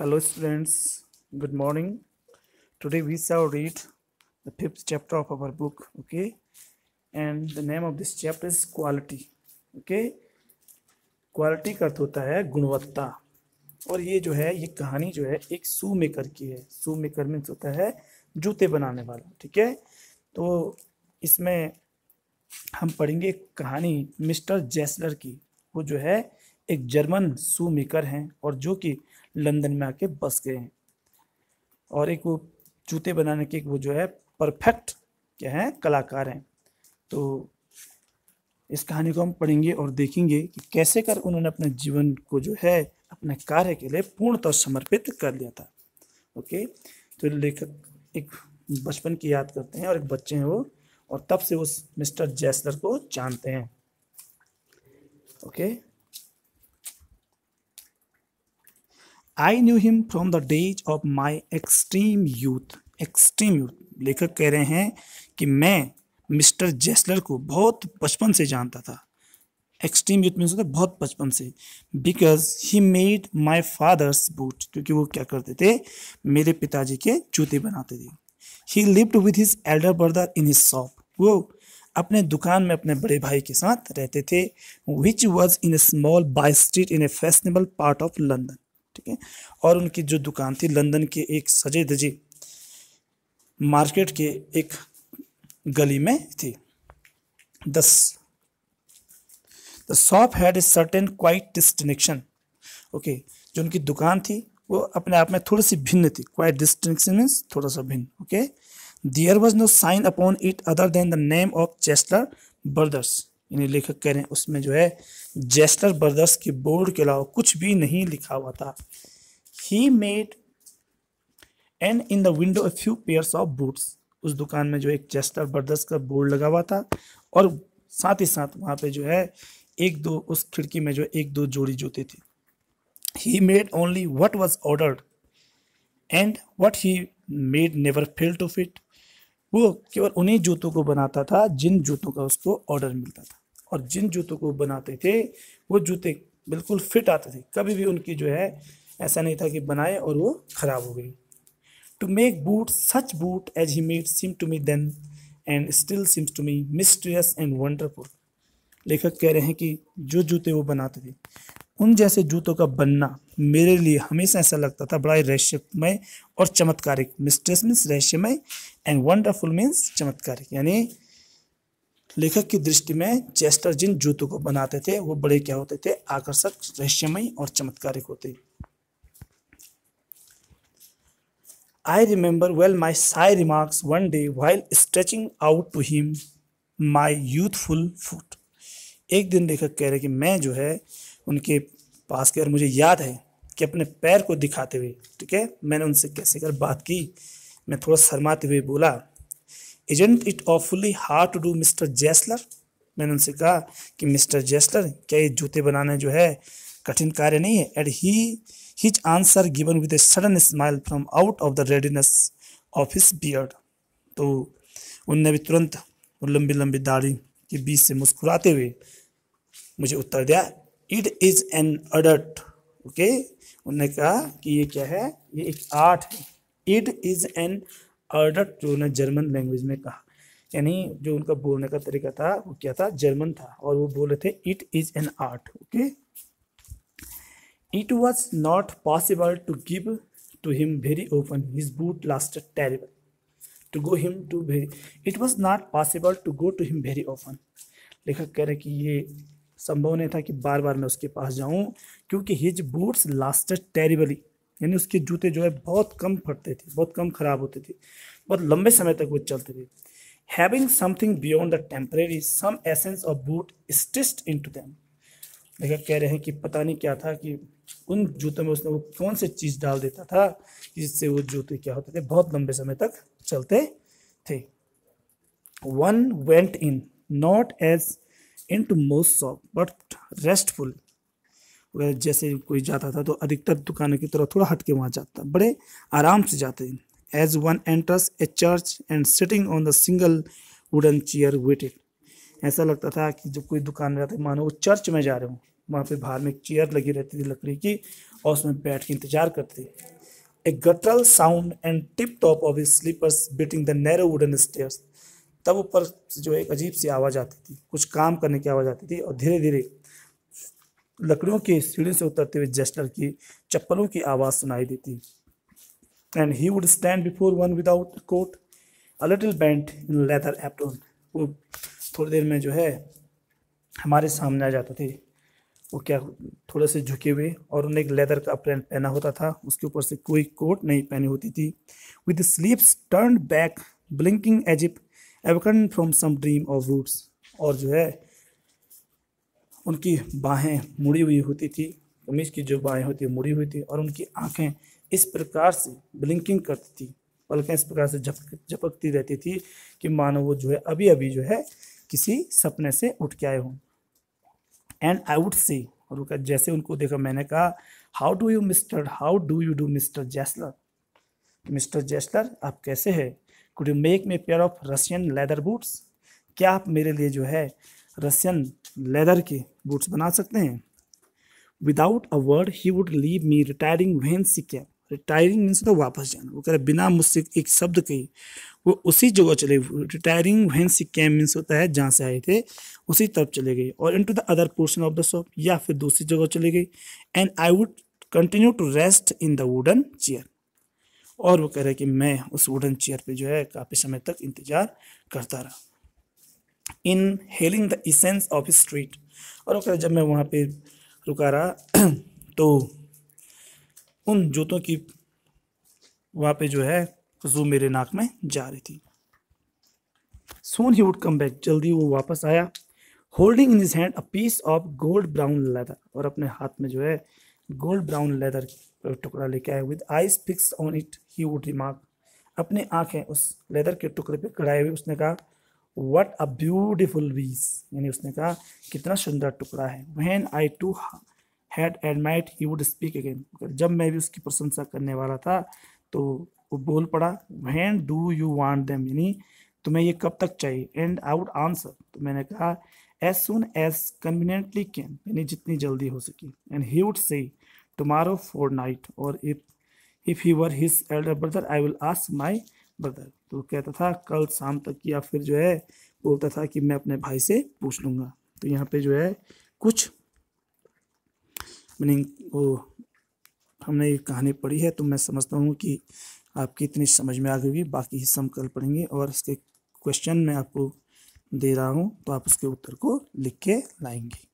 hello students good morning today we shall read the fifth chapter of our book okay and the name of this chapter is quality okay quality का अर्थ होता है गुणवत्ता और ये जो है ये कहानी जो है एक सू मेकर की है सू मेकर मीन्स होता है जूते बनाने वाला ठीक है तो इसमें हम पढ़ेंगे कहानी मिस्टर जेसलर की वो जो है एक जर्मन सू मेकर हैं और जो कि लंदन में आके बस गए हैं और एक वो जूते बनाने के एक वो जो है परफेक्ट क्या है कलाकार हैं तो इस कहानी को हम पढ़ेंगे और देखेंगे कि कैसे कर उन्होंने अपने जीवन को जो है अपने कार्य के लिए पूर्णतः समर्पित कर लिया था ओके तो लेखक एक बचपन की याद करते हैं और एक बच्चे हैं वो और तब से उस मिस्टर जैसलर को जानते हैं okay I knew him from the days of my extreme youth extreme youth लेखक कह रहे हैं कि मैं मिस्टर जेसलर को बहुत बचपन से जानता था एक्सट्रीम यूथ में होता बहुत बचपन से because he made my father's boot क्योंकि वो क्या करते थे मेरे पिताजी के जूते बनाते थे he lived with his elder brother in his shop वो अपने दुकान में अपने बड़े भाई के साथ रहते थे which was in a small by street in a fashionable part of London ठीक है और उनकी जो दुकान थी लंदन के एक सजे धजे मार्केट के एक गली में थी this the shop had a certain quiet distinction okay जो उनकी दुकान थी वो अपने आप में थोड़ी सी भिन्न थी क्वाइट डिस्टिनेक्शन मीन्स थोड़ा सा भिन्न okay there was no sign upon it other than the name of Chester brothers यानी लेखक कह रहे हैं उसमें जो है जेस्टर ब्रदर्स के बोर्ड के अलावा कुछ भी नहीं लिखा हुआ था he made and in the window a few pairs of boots उस दुकान में जो एक जेस्टर ब्रदर्स का बोर्ड लगा हुआ था और साथ ही साथ वहाँ पे जो है एक दो उस खिड़की में जो एक दो जोड़ी जूते थे he made only what was ordered and what he made never fail to fit वो केवल उन्हीं जूतों को बनाता था जिन जूतों का उसको ऑर्डर मिलता था और जिन जूतों को बनाते थे वो जूते बिल्कुल फिट आते थे कभी भी उनकी जो है ऐसा नहीं था कि बनाए और वो ख़राब हो गई to make boot such boot as he made seem to me then and still seems to me mysterious and wonderful लेखक कह रहे हैं कि जो जूते वो बनाते थे उन जैसे जूतों का बनना मेरे लिए हमेशा ऐसा लगता था बड़ा ही रहस्यमय और चमत्कारिक मिस्ट्रियस मीन्स रहस्यमय एंड वंडरफुल मीन्स चमत्कारिक यानी लेखक की दृष्टि में चेस्टर जिन जूतों को बनाते थे वो बड़े क्या होते थे आकर्षक रहस्यमय और चमत्कारिक होते I remember well my shy remarks one day while stretching out to him my youthful foot एक दिन लेखक कह रहे कि मैं जो है उनके पास के और मुझे याद है कि अपने पैर को दिखाते हुए ठीक है मैंने उनसे कैसे कर बात की मैं थोड़ा शर्माते हुए बोला isn't it awfully hard to do mister Gessler मैंने उनसे कहा कि मिस्टर जैसलर क्या ये जूते बनाने जो है कठिन कार्य नहीं है and he his answer given with a sudden smile from out of the redness of his beard तो उनने भी तुरंत लंबी लंबी दाढ़ी के बीच से मुस्कुराते हुए मुझे उत्तर दिया it is an adult okay उनने कहा कि ये क्या है ये एक आर्ट है इट इज़ एन ऑर्डर जो उन्हें जर्मन लैंग्वेज में कहा यानी जो उनका बोलने का तरीका था वो क्या था जर्मन था और वो बोले थे it is an art okay it was not possible to give to him very open his boot last terrible to go him to very it was not possible to go to him very open लेखक कह रहे कि ये संभव नहीं था कि बार बार मैं उसके पास जाऊं क्योंकि हिज बूट्स लास्ट टेरिबली यानी उसके जूते जो है बहुत कम फटते थे बहुत कम खराब होते थे बहुत लंबे समय तक वो चलते थे having something beyond the temporary some essence of boot stitched in to them देखा कह रहे हैं कि पता नहीं क्या था कि उन जूतों में उसने वो कौन से चीज़ डाल देता था जिससे वो जूते क्या होते थे बहुत लंबे समय तक चलते थे one went in not as in to most shop but restful जैसे कोई जाता था तो अधिकतर दुकानों की तरफ थोड़ा हट के वहाँ जाता बड़े आराम से जाते as one enters a church and sitting on the single wooden chair waited ऐसा लगता था कि जब कोई दुकान में जाते मानो वो चर्च में जा रहे हो वहाँ पे बाहर में एक चेयर लगी रहती थी लकड़ी की और उसमें बैठ के इंतजार करते थे a guttural sound and tip top of slippers beating the narrow wooden stairs तब ऊपर जो एक अजीब सी आवाज़ आती थी कुछ काम करने की आवाज़ आती थी और धीरे धीरे लकड़ियों के सीढ़ी से उतरते हुए जेस्टर की चप्पलों की आवाज़ सुनाई देती and he would stand before one without coat a little bent in leather apron वो थोड़ी देर में जो है हमारे सामने आ जाते थे वो क्या थोड़े से झुके हुए और उन्हें एक लेदर का अपरेन पहना होता था उसके ऊपर से कोई कोट नहीं पहनी होती थी with sleeves turn back blinking as if awaken from some dream of roots और जो है उनकी बाहें मुड़ी हुई होती थी कमीज की जो बाहें होती है मुड़ी हुई थी और उनकी आँखें इस प्रकार से ब्लिंकिंग करती थी पलकें इस प्रकार से झपक झपकती रहती थी कि मानो वो जो है अभी अभी जो है किसी सपने से उठ के आए हों एंड आई वुड से और वो जैसे उनको देखा मैंने कहा how do you mister how do you do mister Gessler mister Gessler आप कैसे हैं could you make me pair of Russian leather boots क्या आप मेरे लिए जो है रशियन लेदर के बूट्स बना सकते हैं without a word he would leave me retiring whence he came retiring means तो वापस जाना वो कह रहे बिना मुझसे एक शब्द कही वो उसी जगह चले retiring whence he came means होता है जहाँ से आए थे उसी तरफ चले गए और in to the other portion of the shop या फिर दूसरी जगह चले गई and I would continue to rest in the wooden chair और वो कह रहे कि मैं उस वुडन चेयर पे जो है काफ़ी समय तक इंतज़ार करता रहा in healing the essence of street और फिर जब मैं वहाँ पे रुका रहा तो उन जूतों की वहाँ पे जो है खुशबू मेरे नाक में जा रही थी सोन ही वुड कम बैक जल्दी वो वापस आया holding in his hand a piece of gold brown leather और अपने हाथ में जो है गोल्ड ब्राउन लेदर टुकड़ा लेके आया with eyes fix on it he would remark अपने आँखें उस लेदर के टुकड़े पे कढ़ाए हुए उसने कहा वट अ ब्यूटिफुल वीस यानी उसने कहा कितना सुंदर टुकड़ा है when I too had admired he would speak again जब मैं भी उसकी प्रशंसा करने वाला था तो वो बोल पड़ा when do you want them यानी तुम्हें ये कब तक चाहिए एंड आई वुड आंसर तो मैंने कहा as soon as conveniently can यानी जितनी जल्दी हो सके and he would say tomorrow fortnight और if if he were his elder brother I will ask my brother तो कहता था कल शाम तक या फिर जो है बोलता था कि मैं अपने भाई से पूछ लूँगा तो यहाँ पे जो है कुछ मीनिंग वो हमने ये कहानी पढ़ी है तो मैं समझता हूँ कि आपकी इतनी समझ में आ गई होगी बाकी हिस्सा हम कल पढ़ेंगे और इसके क्वेश्चन मैं आपको दे रहा हूँ तो आप उसके उत्तर को लिख के लाएंगे